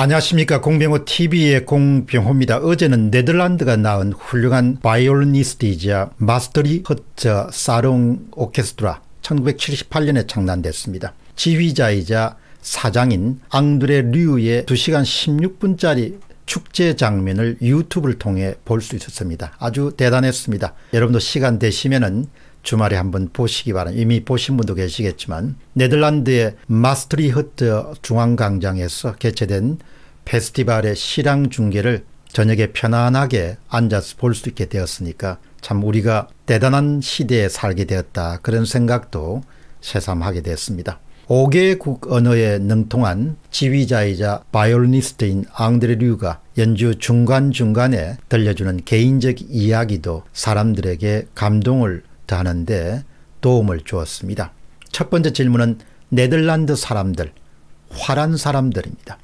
안녕하십니까 공병호 TV의 공병호입니다. 어제는 네덜란드가 낳은 훌륭한 바이올리니스트이자 마스터리 허처 사롱 오케스트라 1978년에 창단됐습니다. 지휘자이자 사장인 앙드레 류의 2시간 16분짜리 축제 장면을 유튜브를 통해 볼 수 있었습니다. 아주 대단했습니다. 여러분도 시간 되시면은 주말에 한번 보시기 바랍니다. 이미 보신 분도 계시겠지만 네덜란드의 마스트리허트 중앙광장에서 개최된 페스티벌의 실황 중계를 저녁에 편안하게 앉아서 볼 수 있게 되었으니까 참 우리가 대단한 시대에 살게 되었다 그런 생각도 새삼하게 됐습니다. 5개국 언어에 능통한 지휘자이자 바이올리스트인 니 앙드레 류가 연주 중간중간에 들려주는 개인적 이야기도 사람들에게 감동을 다하는데 도움을 주었습니다. 첫 번째 질문은 네덜란드 사람들, 화란 사람들입니다.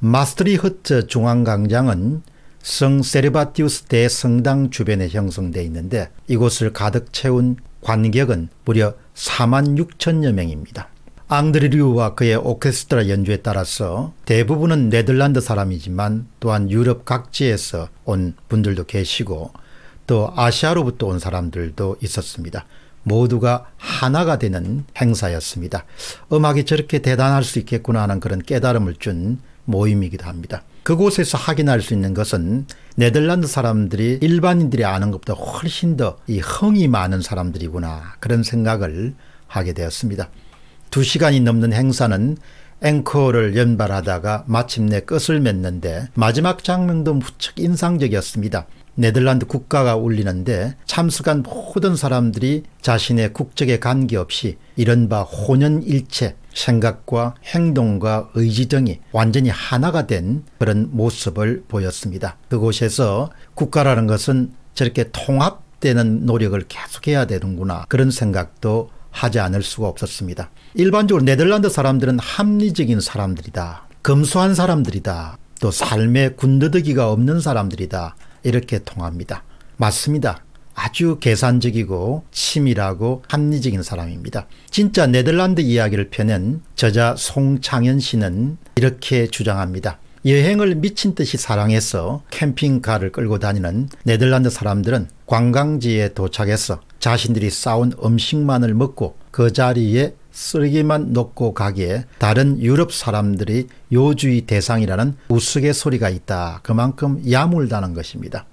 마스트리흐트 중앙광장은 성 세르바티우스 대성당 주변에 형성되 있는데 이곳을 가득 채운 관객은 무려 4만 6천여 명입니다. 앙드리류와 그의 오케스트라 연주에 따라서 대부분은 네덜란드 사람이지만 또한 유럽 각지에서 온 분들도 계시고 또 아시아로부터 온 사람들도 있었습니다. 모두가 하나가 되는 행사였습니다. 음악이 저렇게 대단할 수 있겠구나 하는 그런 깨달음을 준 모임이기도 합니다. 그곳에서 확인할 수 있는 것은 네덜란드 사람들이 일반인들이 아는 것보다 훨씬 더 이 흥이 많은 사람들이구나 그런 생각을 하게 되었습니다. 두 시간이 넘는 행사는 앵커를 연발하다가 마침내 끝을 맺는데 마지막 장면도 무척 인상적이었습니다. 네덜란드 국가가 울리는데 참석한 모든 사람들이 자신의 국적에 관계없이 이른바 혼연일체 생각과 행동과 의지 등이 완전히 하나가 된 그런 모습을 보였습니다. 그곳에서 국가라는 것은 저렇게 통합되는 노력을 계속해야 되는구나 그런 생각도 하지 않을 수가 없었습니다. 일반적으로 네덜란드 사람들은 합리적인 사람들이다. 검소한 사람들이다. 또 삶에 군더더기가 없는 사람들이다. 이렇게 통합니다. 맞습니다. 아주 계산적이고 치밀하고 합리적인 사람입니다. 진짜 네덜란드 이야기를 펴낸 저자 송창현 씨는 이렇게 주장합니다. 여행을 미친 듯이 사랑해서 캠핑카를 끌고 다니는 네덜란드 사람들은 관광지에 도착해서 자신들이 싸온 음식만을 먹고 그 자리에 쓰레기만 놓고 가기에 다른 유럽 사람들이 요주의 대상이라는 우스갯소리가 있다. 그만큼 야물다는 것입니다.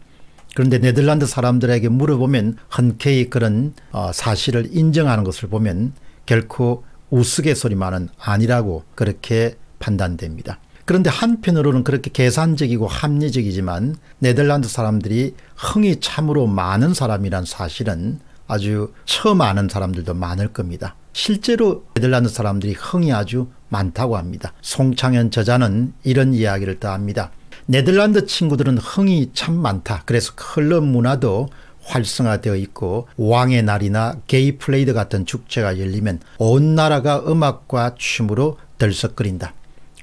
그런데 네덜란드 사람들에게 물어보면 흔쾌히 그런 어, 사실을 인정하는 것을 보면 결코 우스갯소리만은 아니라고 그렇게 판단됩니다. 그런데 한편으로는 그렇게 계산적이고 합리적이지만 네덜란드 사람들이 흥이 참으로 많은 사람이란 사실은 아주 처음 아는 사람들도 많을 겁니다. 실제로 네덜란드 사람들이 흥이 아주 많다고 합니다. 송창현 저자는 이런 이야기를 더합니다. 네덜란드 친구들은 흥이 참 많다. 그래서 클럽 문화도 활성화되어 있고 왕의 날이나 게이 플레이드 같은 축제가 열리면 온 나라가 음악과 춤으로 들썩거린다.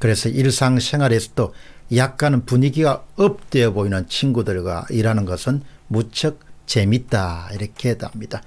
그래서 일상생활에서도 약간은 분위기가 업되어 보이는 친구들과 일하는 것은 무척 재밌다 이렇게 답니다.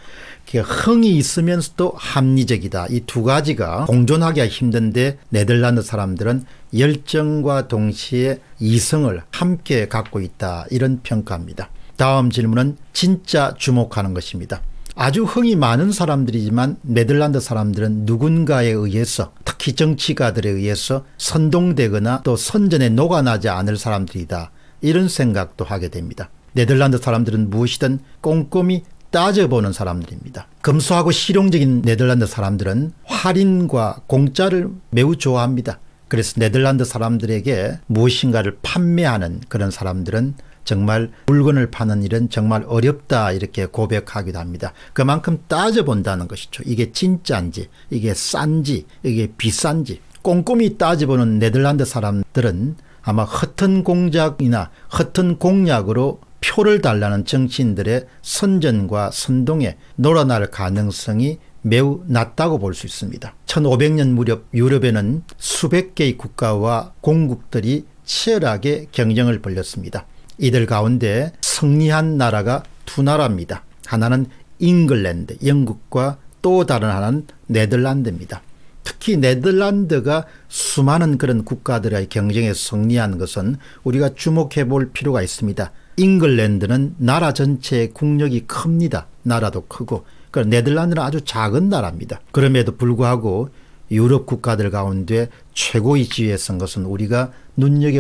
그러니까 흥이 있으면서도 합리적이다. 이 두 가지가 공존하기가 힘든데 네덜란드 사람들은 열정과 동시에 이성을 함께 갖고 있다. 이런 평가입니다. 다음 질문은 진짜 주목하는 것입니다. 아주 흥이 많은 사람들이지만 네덜란드 사람들은 누군가에 의해서 특히 정치가들에 의해서 선동되거나 또 선전에 녹아나지 않을 사람들이다. 이런 생각도 하게 됩니다. 네덜란드 사람들은 무엇이든 꼼꼼히 따져보는 사람들입니다. 검소하고 실용적인 네덜란드 사람들은 할인과 공짜를 매우 좋아합니다. 그래서 네덜란드 사람들에게 무엇인가를 판매하는 그런 사람들은 정말 물건을 파는 일은 정말 어렵다 이렇게 고백하기도 합니다. 그만큼 따져본다는 것이죠. 이게 진짜인지 이게 싼지 이게 비싼지 꼼꼼히 따져보는 네덜란드 사람들은 아마 허튼 공작이나 허튼 공약으로 표를 달라는 정치인들의 선전과 선동에 놀아날 가능성이 매우 낮다고 볼 수 있습니다. 1500년 무렵 유럽에는 수백 개의 국가와 공국들이 치열하게 경쟁을 벌였습니다. 이들 가운데 승리한 나라가 두 나라입니다. 하나는 잉글랜드, 영국과 또 다른 하나는 네덜란드입니다. 특히 네덜란드가 수많은 그런 국가들의 경쟁에 승리한 것은 우리가 주목해 볼 필요가 있습니다. 잉글랜드는 나라 전체의 국력이 큽니다. 나라도 크고 그 네덜란드는 아주 작은 나라입니다. 그럼에도 불구하고 유럽 국가들 가운데 최고의 지위에 선 것은 우리가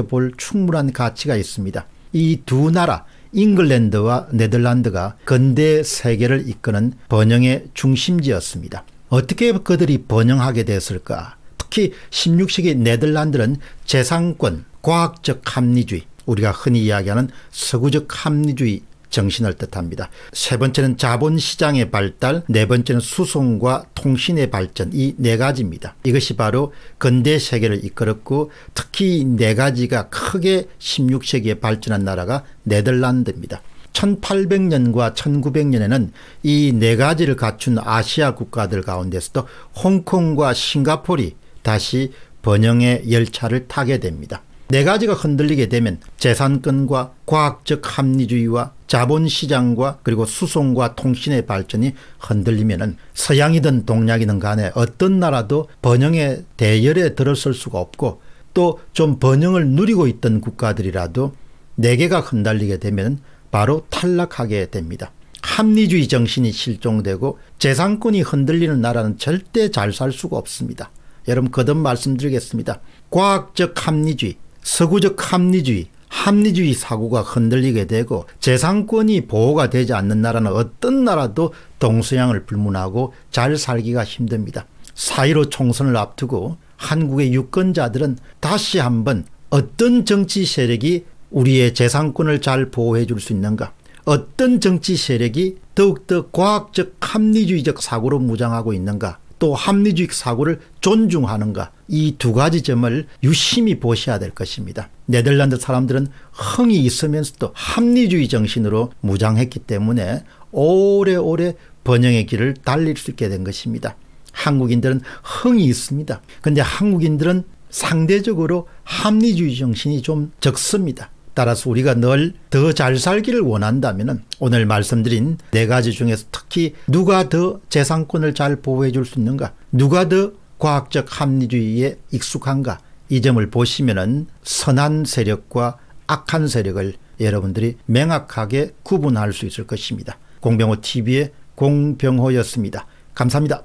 눈여겨볼 충분한 가치가 있습니다. 이 두 나라 잉글랜드와 네덜란드가 근대 세계를 이끄는 번영의 중심지였습니다. 어떻게 그들이 번영하게 됐을까? 특히 16세기 네덜란드는 재상권, 과학적 합리주의, 우리가 흔히 이야기하는 서구적 합리주의 정신을 뜻합니다. 세 번째는 자본시장의 발달, 네 번째는 수송과 통신의 발전 이 네 가지입니다. 이것이 바로 근대 세계를 이끌었고 특히 네 가지가 크게 16세기에 발전한 나라가 네덜란드입니다. 1800년과 1900년에는 이 네 가지를 갖춘 아시아 국가들 가운데서도 홍콩과 싱가폴이 다시 번영의 열차를 타게 됩니다. 네 가지가 흔들리게 되면 재산권과 과학적 합리주의와 자본시장과 그리고 수송과 통신의 발전이 흔들리면 서양이든 동양이든 간에 어떤 나라도 번영의 대열에 들어설 수가 없고 또 좀 번영을 누리고 있던 국가들이라도 네 개가 흔들리게 되면 바로 탈락하게 됩니다. 합리주의 정신이 실종되고 재산권이 흔들리는 나라는 절대 잘 살 수가 없습니다. 여러분 거듭 말씀드리겠습니다. 과학적 합리주의 서구적 합리주의 합리주의 사고가 흔들리게 되고 재산권이 보호가 되지 않는 나라는 어떤 나라도 동서양을 불문하고 잘 살기가 힘듭니다. 사이로 총선을 앞두고 한국의 유권자들은 다시 한번 어떤 정치 세력이 우리의 재산권을 잘 보호해 줄 수 있는가 어떤 정치 세력이 더욱더 과학적 합리주의적 사고로 무장하고 있는가 또 합리주의 사고를 존중하는가 이 두 가지 점을 유심히 보셔야 될 것입니다. 네덜란드 사람들은 흥이 있으면서도 합리주의 정신으로 무장했기 때문에 오래오래 번영의 길을 달릴 수 있게 된 것입니다. 한국인들은 흥이 있습니다. 근데 한국인들은 상대적으로 합리주의 정신이 좀 적습니다. 따라서 우리가 늘 더 잘 살기를 원한다면 오늘 말씀드린 네 가지 중에서 특히 누가 더 재산권을 잘 보호해 줄 수 있는가 누가 더 과학적 합리주의에 익숙한가 이 점을 보시면 선한 세력과 악한 세력을 여러분들이 명확하게 구분할 수 있을 것입니다. 공병호 TV의 공병호였습니다. 감사합니다.